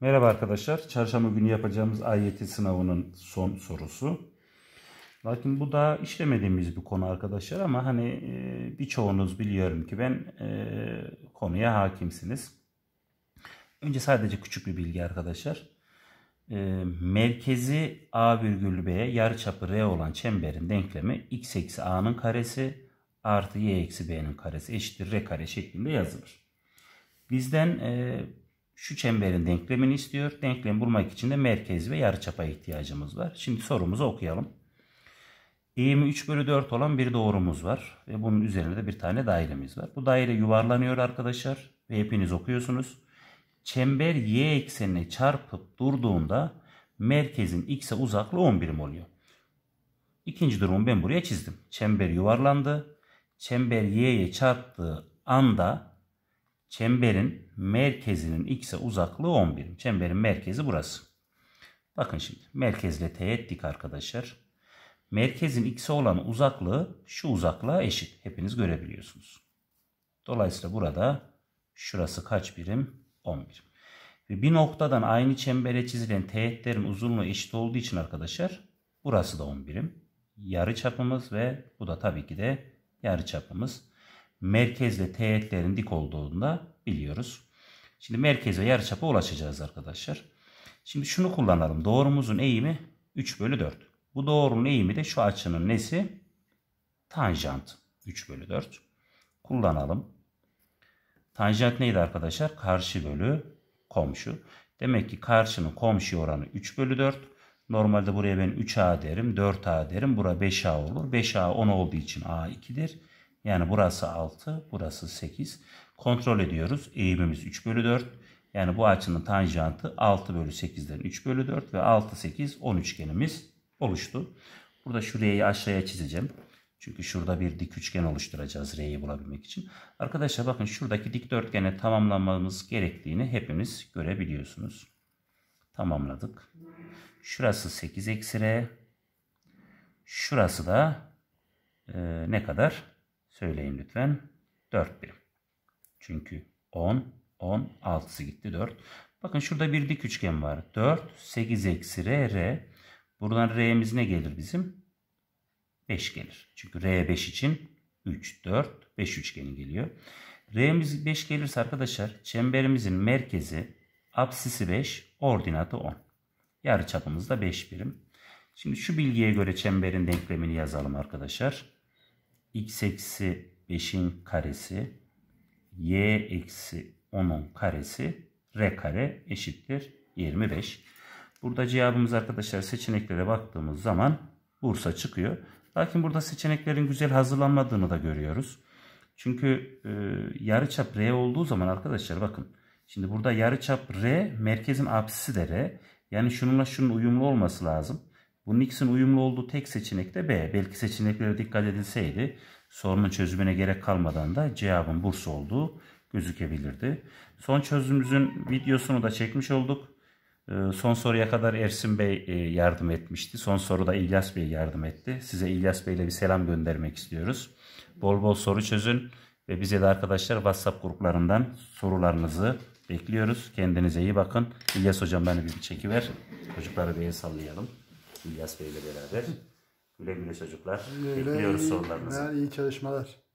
Merhaba arkadaşlar. Çarşamba günü yapacağımız AYT sınavının son sorusu. Lakin bu daha işlemediğimiz bir konu arkadaşlar ama hani e, birçoğunuz biliyorum ki ben e, konuya hakimsiniz. Önce sadece küçük bir bilgi arkadaşlar. E, merkezi A virgül B'ye yarıçapı R olan çemberin denklemi x eksi A'nın karesi artı y eksi B'nin karesi eşittir R kare şeklinde yazılır. Bizden şu çemberin denklemini istiyor. Denklemi bulmak için de merkez ve yarıçapaya ihtiyacımız var. Şimdi sorumuzu okuyalım. Eğimi 3 bölü 4 olan bir doğrumuz var. Ve bunun üzerine de bir tane dairemiz var. Bu daire yuvarlanıyor arkadaşlar. Ve hepiniz okuyorsunuz. Çember y eksenine çarpıp durduğunda merkezin x'e uzaklığı 10 birim oluyor. İkinci durumu ben buraya çizdim. Çember yuvarlandı. Çember y'ye çarptığı anda Çemberin merkezinin x'e uzaklığı 11. Çemberin merkezi burası. Bakın şimdi merkezle teğet dik arkadaşlar. Merkezin x'e olan uzaklığı şu uzaklığa eşit. Hepiniz görebiliyorsunuz. Dolayısıyla burada şurası kaç birim? 11. Ve bir noktadan aynı çembere çizilen teğetlerin uzunluğu eşit olduğu için arkadaşlar burası da 10 Yarı çapımız ve bu da tabii ki de yarı çapımız merkezle teğetlerin dik olduğunu da biliyoruz. Şimdi merkeze yarıçapa ulaşacağız arkadaşlar. Şimdi şunu kullanalım. Doğrumuzun eğimi 3 bölü 4. Bu doğrunun eğimi de şu açının nesi? Tanjant 3 bölü 4. Kullanalım. Tanjant neydi arkadaşlar? Karşı bölü komşu. Demek ki karşının komşu oranı 3 bölü 4. Normalde buraya ben 3A derim, 4A derim. Bura 5A olur. 5A 10 olduğu için A 2'dir. Yani burası 6, burası 8. Kontrol ediyoruz. Eğimimiz 3 bölü 4. Yani bu açının tanjantı 6 bölü 8'den 3 bölü 4 ve 6, 8, 10 üçgenimiz oluştu. Burada şurayı aşağıya çizeceğim. Çünkü şurada bir dik üçgen oluşturacağız R'yi bulabilmek için. Arkadaşlar bakın şuradaki dikdörtgene tamamlamamız gerektiğini hepimiz görebiliyorsunuz. Tamamladık. Şurası 8 eksi R. Şurası da e, ne kadar? Söyleyin lütfen. 4 birim. Çünkü 10, 10, 6'sı gitti 4. Bakın şurada bir dik üçgen var. 4, 8 eksi R, R. Buradan R'miz ne gelir bizim? 5 gelir. Çünkü R 5 için 3, 4, 5 üçgeni geliyor. R'miz 5 gelirse arkadaşlar çemberimizin merkezi absisi 5, ordinatı 10. Yarı çapımız da 5 birim. Şimdi şu bilgiye göre çemberin denklemini yazalım arkadaşlar x eksi 5'in karesi y eksi 10'un karesi r kare eşittir 25. Burada cevabımız arkadaşlar seçeneklere baktığımız zaman Bursa çıkıyor. Lakin burada seçeneklerin güzel hazırlanmadığını da görüyoruz. Çünkü e, yarıçap R olduğu zaman arkadaşlar bakın. Şimdi burada yarıçap R merkezin apsisi de R. Yani şununla şunun uyumlu olması lazım. Bunun ikisinin uyumlu olduğu tek seçenek de B. Belki seçeneklere dikkat edilseydi sorunun çözümüne gerek kalmadan da cevabın Bursa olduğu gözükebilirdi. Son çözümümüzün videosunu da çekmiş olduk. Ee, son soruya kadar Ersin Bey e, yardım etmişti. Son soruda İlyas Bey yardım etti. Size İlyas Bey ile bir selam göndermek istiyoruz. Bol bol soru çözün ve bize de arkadaşlar WhatsApp gruplarından sorularınızı bekliyoruz. Kendinize iyi bakın. İlyas hocam beni bir çekiver. Çocuklara bir el sallayalım. İlyas Bey ile beraber. Güle güle çocuklar. Güle, Bekliyoruz sorularınızı. İyi çalışmalar.